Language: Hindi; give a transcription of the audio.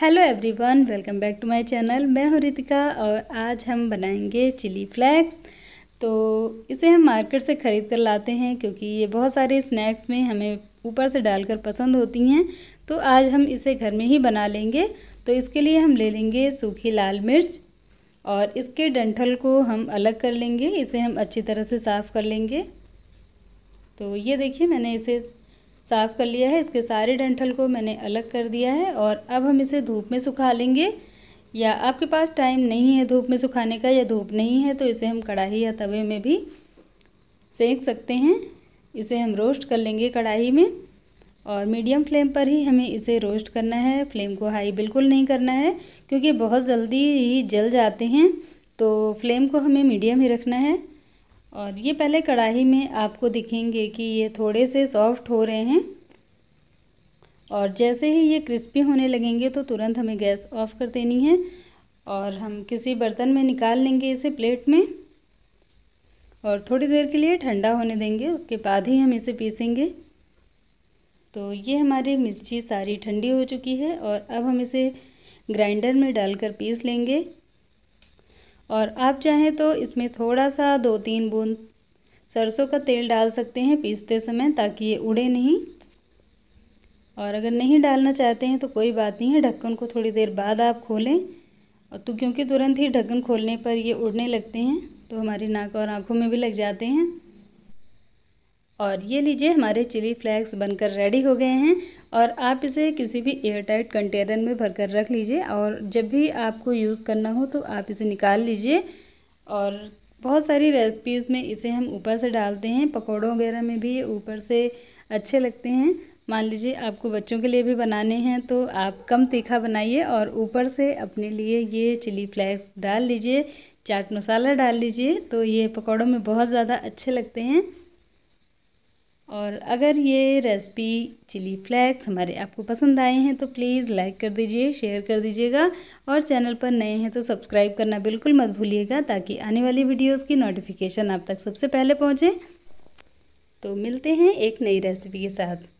hello everyone welcome back to my channel मैं हूँ रितिका और आज हम बनाएंगे चिली फ्लैक्स तो इसे हम मार्केट से ख़रीद कर लाते हैं क्योंकि ये बहुत सारे स्नैक्स में हमें ऊपर से डालकर पसंद होती हैं तो आज हम इसे घर में ही बना लेंगे तो इसके लिए हम ले लेंगे सूखी लाल मिर्च और इसके डंठल को हम अलग कर लेंगे इसे हम अच्छी तरह से साफ़ कर लेंगे तो ये देखिए मैंने इसे साफ़ कर लिया है इसके सारे डंठल को मैंने अलग कर दिया है और अब हम इसे धूप में सुखा लेंगे या आपके पास टाइम नहीं है धूप में सुखाने का या धूप नहीं है तो इसे हम कढ़ाई या तवे में भी सेक सकते हैं इसे हम रोस्ट कर लेंगे कढ़ाई में और मीडियम फ्लेम पर ही हमें इसे रोस्ट करना है फ्लेम को हाई बिल्कुल नहीं करना है क्योंकि बहुत जल्दी ही जल जाते हैं तो फ्लेम को हमें मीडियम ही रखना है और ये पहले कढ़ाई में आपको दिखेंगे कि ये थोड़े से सॉफ्ट हो रहे हैं और जैसे ही ये क्रिस्पी होने लगेंगे तो तुरंत हमें गैस ऑफ कर देनी है और हम किसी बर्तन में निकाल लेंगे इसे प्लेट में और थोड़ी देर के लिए ठंडा होने देंगे उसके बाद ही हम इसे पीसेंगे तो ये हमारी मिर्ची सारी ठंडी हो चुकी है और अब हम इसे ग्राइंडर में डालकर पीस लेंगे और आप चाहें तो इसमें थोड़ा सा दो तीन बूंद सरसों का तेल डाल सकते हैं पीसते समय ताकि ये उड़े नहीं और अगर नहीं डालना चाहते हैं तो कोई बात नहीं है ढक्कन को थोड़ी देर बाद आप खोलें और तो क्योंकि तुरंत ही ढक्कन खोलने पर ये उड़ने लगते हैं तो हमारी नाक और आँखों में भी लग जाते हैं और ये लीजिए हमारे चिली फ्लैक्स बनकर रेडी हो गए हैं और आप इसे किसी भी एयरटाइट कंटेनर में भरकर रख लीजिए और जब भी आपको यूज़ करना हो तो आप इसे निकाल लीजिए और बहुत सारी रेसिपीज़ में इसे हम ऊपर से डालते हैं पकौड़ों वगैरह में भी ऊपर से अच्छे लगते हैं मान लीजिए आपको बच्चों के लिए भी बनाने हैं तो आप कम तीखा बनाइए और ऊपर से अपने लिए ये चिली फ्लैक्स डाल लीजिए चाट मसाला डाल लीजिए तो ये पकौड़ों में बहुत ज़्यादा अच्छे लगते हैं और अगर ये रेसिपी चिली फ्लैक्स हमारे आपको पसंद आए हैं तो प्लीज़ लाइक कर दीजिए शेयर कर दीजिएगा और चैनल पर नए हैं तो सब्सक्राइब करना बिल्कुल मत भूलिएगा ताकि आने वाली वीडियोस की नोटिफिकेशन आप तक सबसे पहले पहुँचे तो मिलते हैं एक नई रेसिपी के साथ